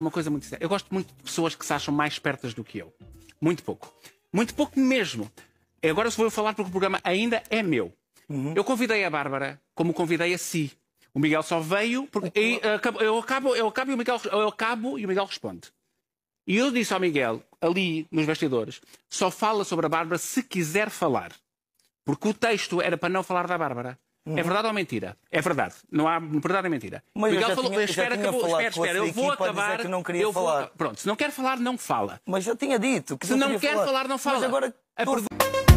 uma coisa muito séria. Eu gosto muito de pessoas que se acham mais espertas do que eu. Muito pouco. Muito pouco mesmo. Agora vou falar porque o programa ainda é meu. Uhum. Eu convidei a Bárbara como convidei a si. O Miguel só veio porque uhum. e, uh, eu, acabo, eu acabo e o Miguel eu acabo e o Miguel responde. E eu disse ao Miguel, ali nos vestidores só fala sobre a Bárbara se quiser falar. Porque o texto era para não falar da Bárbara. Uhum. É verdade ou mentira? É verdade. Não há verdade nem mentira. Mas Miguel falou, tinha, espera, acabou, espera, espera, eu vou acabar. Que não queria eu vou, falar. Pronto, se não quer falar, não fala. Mas eu tinha dito que se não, não quer falar. falar. não fala. Mas agora. A